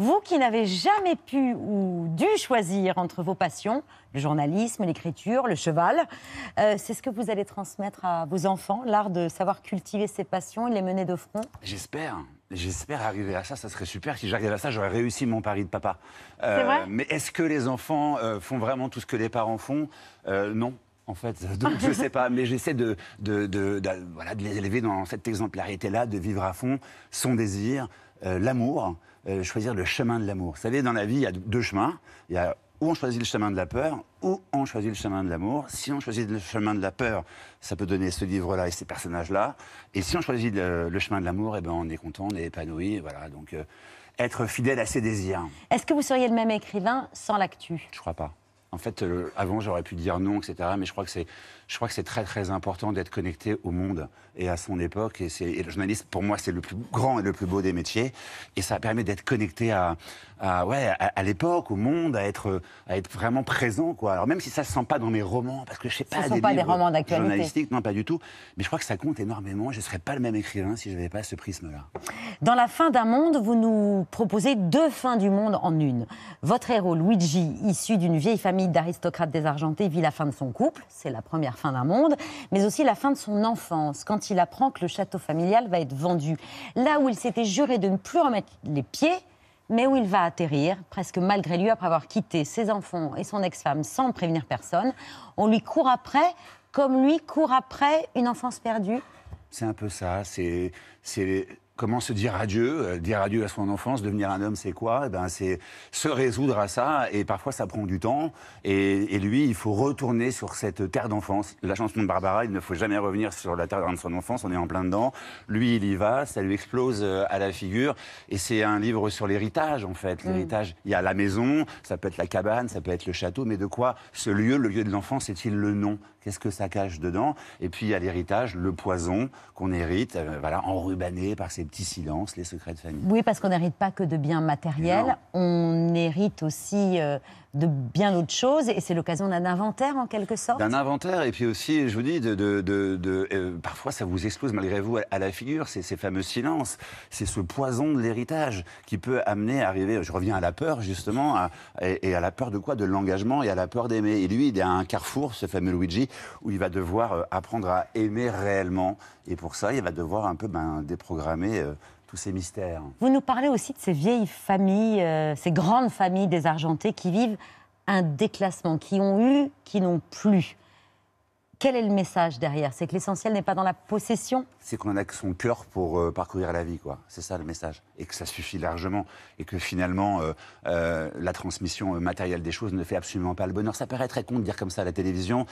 Vous qui n'avez jamais pu ou dû choisir entre vos passions, le journalisme, l'écriture, le cheval, euh, c'est ce que vous allez transmettre à vos enfants, l'art de savoir cultiver ses passions et les mener de front J'espère. J'espère arriver à ça, ça serait super. Si j'arrivais à ça, j'aurais réussi mon pari de papa. Euh, vrai mais est-ce que les enfants euh, font vraiment tout ce que les parents font euh, Non en fait. Donc je sais pas, mais j'essaie de, de les élever dans cette exemplarité-là, de vivre à fond son désir, euh, l'amour, euh, choisir le chemin de l'amour. Vous savez, dans la vie, il y a deux chemins. Il y a ou on choisit le chemin de la peur, ou on choisit le chemin de l'amour. Si on choisit le chemin de la peur, ça peut donner ce livre-là et ces personnages-là. Et si on choisit le, chemin de l'amour, eh ben on est content, on est épanoui. Voilà, donc euh, être fidèle à ses désirs. Est-ce que vous seriez le même écrivain sans l'actu Je crois pas. En fait, avant, j'aurais pu dire non, etc. Mais je crois que c'est je crois que c'est très très important d'être connecté au monde et à son époque. Et, le journaliste, pour moi, c'est le plus grand et le plus beau des métiers. Et ça permet d'être connecté à, ouais, à, l'époque, au monde, à être, à être vraiment présent. Quoi. Alors même si ça ne se sent pas dans mes romans, parce que je sais pas... ne sont pas des romans d'actualité. Journalistiques, non, pas du tout. Mais je crois que ça compte énormément. Je ne serais pas le même écrivain si je n'avais pas ce prisme-là. Dans La fin d'un monde, vous nous proposez deux fins du monde en une. Votre héros, Luigi, issu d'une vieille famille d'aristocrates désargentés, vit la fin de son couple. C'est la première fin d'un monde, mais aussi la fin de son enfance, quand il apprend que le château familial va être vendu. Là où il s'était juré de ne plus remettre les pieds, mais où il va atterrir, presque malgré lui, après avoir quitté ses enfants et son ex-femme sans prévenir personne. On lui court après, comme lui court après une enfance perdue. C'est un peu ça, c'est comment se dire adieu, euh, dire adieu à son enfance, devenir un homme, c'est quoi eh ben, C'est se résoudre à ça, et parfois ça prend du temps, et, lui, il faut retourner sur cette terre d'enfance. La chanson de Barbara, il ne faut jamais revenir sur la terre de son enfance, on est en plein dedans. Lui, il y va, ça lui explose euh, à la figure, et c'est un livre sur l'héritage, en fait. Mm. L'héritage, il y a la maison, ça peut être la cabane, ça peut être le château, mais de quoi ce lieu, le lieu de l'enfance, est-il le nom Qu'est-ce que ça cache dedans Et puis il y a l'héritage, le poison qu'on hérite, euh, voilà, enrubanné par ses petits silences, les secrets de famille. Oui, parce qu'on n'hérite pas que de biens matériels, on hérite aussi euh, de bien d'autres choses, et c'est l'occasion d'un inventaire en quelque sorte. D'un inventaire, et puis aussi, je vous dis, euh, parfois ça vous explose malgré vous à, la figure, ces, ces fameux silences, c'est ce poison de l'héritage qui peut amener à arriver, je reviens à la peur justement, et, à la peur de quoi De l'engagement et à la peur d'aimer. Et lui, il est à un carrefour, ce fameux Luigi, où il va devoir euh, apprendre à aimer réellement, et pour ça, il va devoir un peu ben, déprogrammer euh, tous ces mystères. Vous nous parlez aussi de ces vieilles familles, euh, ces grandes familles désargentées qui vivent un déclassement, qui ont eu, qui n'ont plus. Quel est le message derrière C'est que l'essentiel n'est pas dans la possession C'est qu'on a que son cœur pour euh, parcourir la vie, quoi. C'est ça le message. Et que ça suffit largement. Et que finalement, euh, euh, la transmission matérielle des choses ne fait absolument pas le bonheur. Ça paraît très con de dire comme ça à la télévision.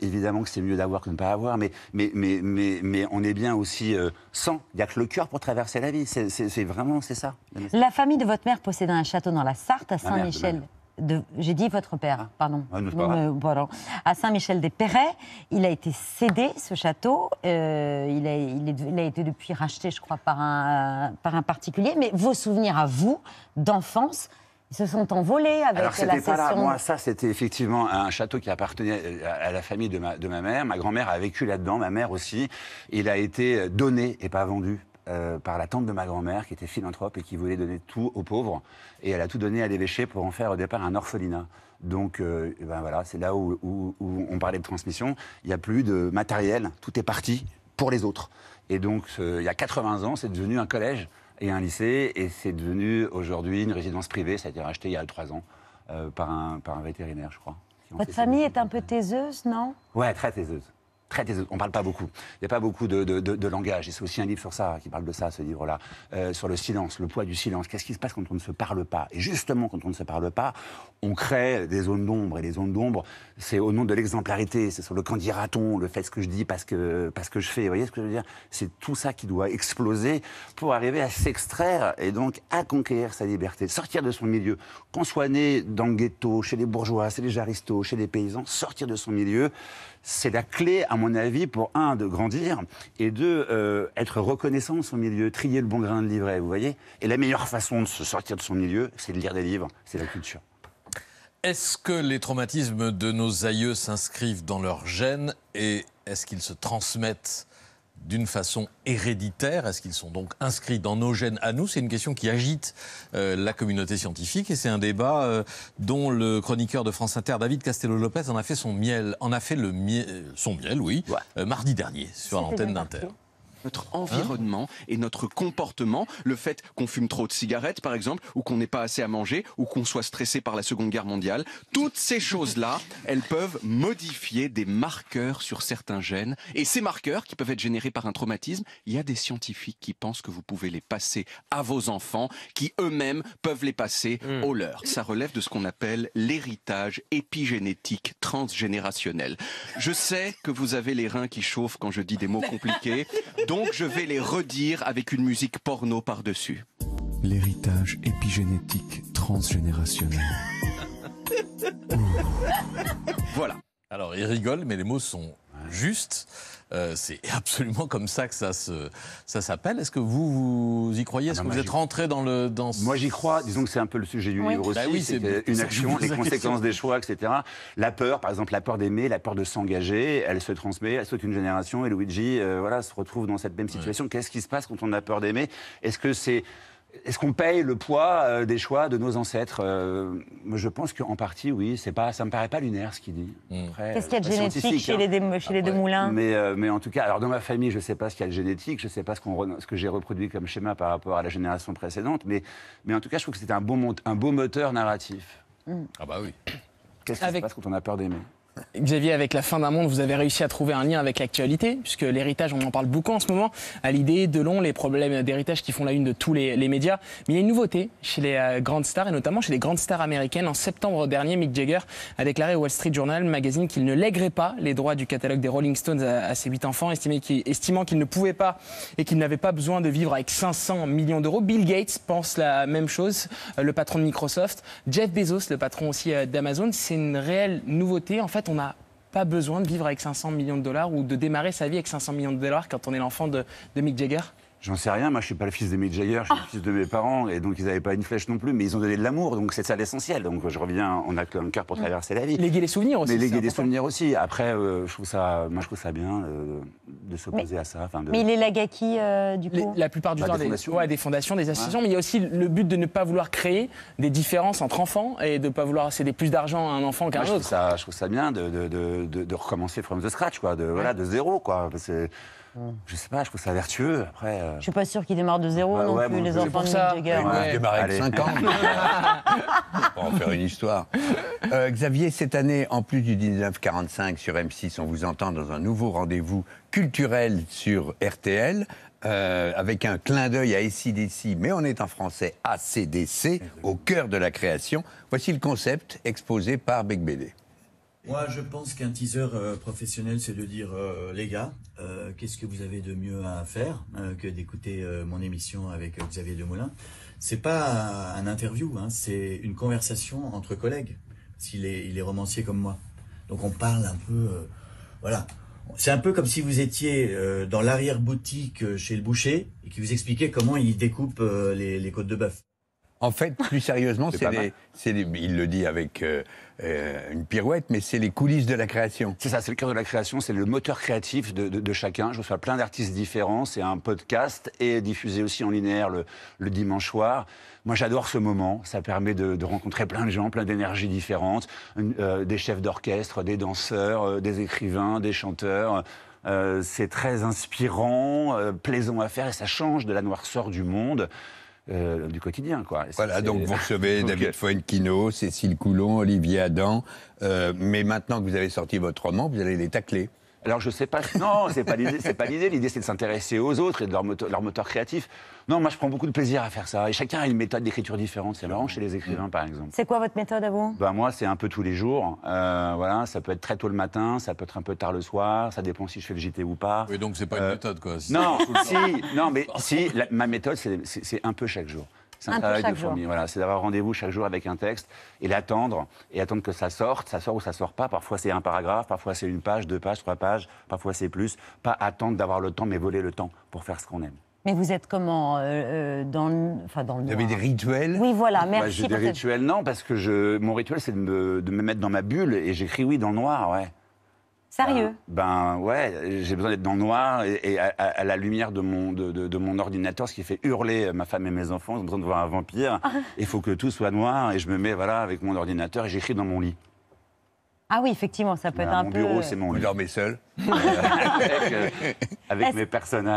évidemment que c'est mieux d'avoir que de ne pas avoir. Mais, mais, mais, mais, mais on est bien aussi sans. Il n'y a que le cœur pour traverser la vie. C'est vraiment, c'est ça. La famille de votre mère possédait un château dans la Sarthe, à Saint-Michel j'ai dit votre père, pardon. Ah, euh, à Saint-Michel-des-Perrets, il a été cédé, ce château. Euh, il, a, a, été depuis racheté, je crois, par un, par un particulier. Mais vos souvenirs à vous, d'enfance, ils se sont envolés avec Alors, la pas là. Moi, ça, c'était effectivement un château qui appartenait euh, à la famille de ma, de ma mère. Ma grand-mère a vécu là-dedans, ma mère aussi. Il a été donné et pas vendu euh, par la tante de ma grand-mère, qui était philanthrope et qui voulait donner tout aux pauvres. Et elle a tout donné à l'évêché pour en faire au départ un orphelinat. Donc, euh, eh ben voilà, c'est là où, on parlait de transmission. Il n'y a plus de matériel, tout est parti pour les autres. Et donc, il y a 80 ans, c'est devenu un collège et un lycée, et c'est devenu aujourd'hui une résidence privée. Ça a été racheté il y a trois ans euh, par un, par un vétérinaire, je crois. Votre famille est un peu taiseuse, non Ouais, très taiseuse. On ne parle pas beaucoup. Il n'y a pas beaucoup de, de, langage. Et c'est aussi un livre sur ça, hein, qui parle de ça, ce livre-là. Euh, sur le silence, le poids du silence. Qu'est-ce qui se passe quand on ne se parle pas Et justement, quand on ne se parle pas, on crée des zones d'ombre. Et les zones d'ombre, c'est au nom de l'exemplarité. C'est sur le quand dira on le fait ce que je dis parce que, parce que je fais. Vous voyez ce que je veux dire C'est tout ça qui doit exploser pour arriver à s'extraire et donc à conquérir sa liberté, sortir de son milieu. Qu'on soit né dans le ghetto, chez les bourgeois, chez les jaristos, chez les paysans, sortir de son milieu, c'est la clé, à mon avis, pour un, de grandir, et deux, euh, être reconnaissant de son milieu, trier le bon grain de livret, vous voyez Et la meilleure façon de se sortir de son milieu, c'est de lire des livres, c'est la culture. Est-ce que les traumatismes de nos aïeux s'inscrivent dans leur gènes et est-ce qu'ils se transmettent d'une façon héréditaire Est-ce qu'ils sont donc inscrits dans nos gènes à nous C'est une question qui agite euh, la communauté scientifique et c'est un débat euh, dont le chroniqueur de France Inter, David Castello-Lopez, en a fait son miel, en a fait le euh, son miel, oui, mardi dernier sur l'antenne d'Inter notre hein environnement et notre comportement. Le fait qu'on fume trop de cigarettes, par exemple, ou qu'on n'ait pas assez à manger, ou qu'on soit stressé par la Seconde Guerre mondiale. Toutes ces choses-là, elles peuvent modifier des marqueurs sur certains gènes. Et ces marqueurs, qui peuvent être générés par un traumatisme, il y a des scientifiques qui pensent que vous pouvez les passer à vos enfants, qui eux-mêmes peuvent les passer hmm. aux leurs. Ça relève de ce qu'on appelle l'héritage épigénétique transgénérationnel. Je sais que vous avez les reins qui chauffent quand je dis des mots compliqués. Donc je vais les redire avec une musique porno par-dessus. L'héritage épigénétique transgénérationnel. voilà. Alors, ils rigolent, mais les mots sont justes. Euh, c'est absolument comme ça que ça ça s'appelle. Est-ce que vous, y croyez ah Est-ce que vous êtes rentré dans le Moi j'y crois. Disons que c'est un peu le sujet du livre bah aussi. c'est une action, les conséquences des choix, etc. La peur, par exemple, la peur d'aimer, la peur de s'engager, elle se transmet, elle saute une génération. Et Luigi, euh, voilà, se retrouve dans cette même situation. Qu'est-ce qui se passe quand on a peur d'aimer Est-ce que c'est est-ce qu'on paye le poids euh, des choix de nos ancêtres euh, Je pense qu'en partie, oui. C'est pas, ça me paraît pas lunaire ce qu'il dit. Qu'est-ce hmm. qu'il y a de euh, génétique hein. chez, les, deux moulins mais, en tout cas, alors dans ma famille, je ne sais pas ce qu'il y a de génétique, je ne sais pas ce, que j'ai reproduit comme schéma par rapport à la génération précédente, mais, en tout cas, je trouve que c'était un beau, beau moteur narratif. Hmm. Ah bah oui. Qu'est-ce qui se passe quand on a peur d'aimer Xavier, avec la fin d'un monde, vous avez réussi à trouver un lien avec l'actualité, puisque l'héritage, on en parle beaucoup en ce moment, à l'idée de long, les problèmes d'héritage qui font la une de tous les, médias. Mais il y a une nouveauté chez les euh, grandes stars, et notamment chez les grandes stars américaines. En septembre dernier, Mick Jagger a déclaré au Wall Street Journal magazine qu'il ne lèguerait pas les droits du catalogue des Rolling Stones à, à ses huit enfants, estimant qu'il ne pouvait pas et qu'il n'avait pas besoin de vivre avec 500 millions d'euros. Bill Gates pense la même chose, euh, le patron de Microsoft. Jeff Bezos, le patron aussi euh, d'Amazon. C'est une réelle nouveauté. En fait, on n'a pas besoin de vivre avec 500 millions de dollars ou de démarrer sa vie avec 500 millions de dollars quand on est l'enfant de, de Mick Jagger J'en sais rien, moi je suis pas le fils de Mick Jagger, je suis le ah. fils de mes parents, et donc ils n'avaient pas une flèche non plus, mais ils ont donné de l'amour, donc c'est ça l'essentiel. Donc je reviens, on a que un cœur pour mm. traverser la vie. Léguer les souvenirs aussi. Mais léguer des souvenirs aussi. Après, euh, je trouve ça, moi je trouve ça bien euh, de s'opposer à ça. Mais il est lagaki euh, du coup. la plupart du bah, temps, des, fondations, des, fondations associations. Mais il y a aussi le but de ne pas vouloir créer des différences entre enfants et de ne pas vouloir céder plus d'argent à un enfant qu'à un autre. je trouve ça bien de, recommencer from the scratch, quoi, de, voilà, de zéro. Quoi, je sais pas, je trouve ça vertueux. Après, euh. Je suis pas sûr qu'il démarre de zéro non plus, les enfants de Jagger. Ouais, démarre avec 5 ans. pour en faire une histoire. Euh, Xavier, cette année, en plus du 1945 sur M6, on vous entend dans un nouveau rendez-vous culturel sur RTL. Euh, avec un clin d'œil à SIDC, mais on est en français ACDC, au cœur de la création. Voici le concept exposé par Beck moi, je pense qu'un teaser euh, professionnel, c'est de dire euh, les gars, euh, qu'est-ce que vous avez de mieux à faire que d'écouter mon émission avec Xavier Demoulin C'est pas un interview, hein, c'est une conversation entre collègues. S'il est, il est romancier comme moi, donc on parle un peu, voilà. C'est un peu comme si vous étiez dans l'arrière-boutique chez le boucher et qu'il vous expliquait comment il découpe les, les côtes de bœuf. En fait, plus sérieusement, c'est il le dit avec euh, euh, une pirouette, mais c'est les coulisses de la création. C'est ça, c'est le cœur de la création, c'est le moteur créatif de, chacun. Je reçois plein d'artistes différents, c'est un podcast et diffusé aussi en linéaire le, dimanche soir. Moi, j'adore ce moment, ça permet de, rencontrer plein de gens, plein d'énergies différentes, euh, des chefs d'orchestre, des danseurs, des écrivains, des chanteurs. c'est très inspirant, plaisant à faire et ça change de la noirceur du monde. Euh, du quotidien. Quoi. Voilà, donc vous recevez David David euh, kino Cécile Coulon, Olivier Adam, euh, mais maintenant que vous avez sorti votre roman, vous allez les tacler. Alors je sais pas. Non, c'est pas l'idée. pas l'idée. L'idée c'est de s'intéresser aux autres et de leur moteur, créatif. Non, moi je prends beaucoup de plaisir à faire ça. Et chacun a une méthode d'écriture différente. C'est Laurent chez les écrivains par exemple. C'est quoi votre méthode à vous bah, moi c'est un peu tous les jours. Euh, voilà, ça peut être très tôt le matin, ça peut être un peu tard le soir. Ça dépend si je fais le JT ou pas. Oui, donc c'est pas une euh, méthode quoi. Non, si, non mais si ma méthode c'est un peu chaque jour. C'est un, travail de fourmi. Voilà, c'est d'avoir rendez-vous chaque jour avec un texte et l'attendre et attendre que ça sorte, ça sort ou ça sort pas. Parfois c'est un paragraphe, parfois c'est une page, deux pages, trois pages, parfois c'est plus. Pas attendre d'avoir le temps, mais voler le temps pour faire ce qu'on aime. Mais vous êtes comment euh, euh, dans, enfin, dans Vous avez des rituels Oui, voilà, merci. j'ai des rituels, non, parce que je, mon rituel, c'est de de me mettre dans ma bulle et j'écris, oui, dans le noir, ouais. Sérieux ben, ben, ouais, j'ai besoin d'être dans le noir et, à, la lumière de mon, de, de, mon ordinateur, ce qui fait hurler ma femme et mes enfants. Ils ont besoin de voir un vampire. Ah. Il faut que tout soit noir et je me mets voilà, avec mon ordinateur et j'écris dans mon lit. Ah oui, effectivement, ça peut ben, être un peu... Mon bureau, c'est mon lit. dormez seul avec mes personnages.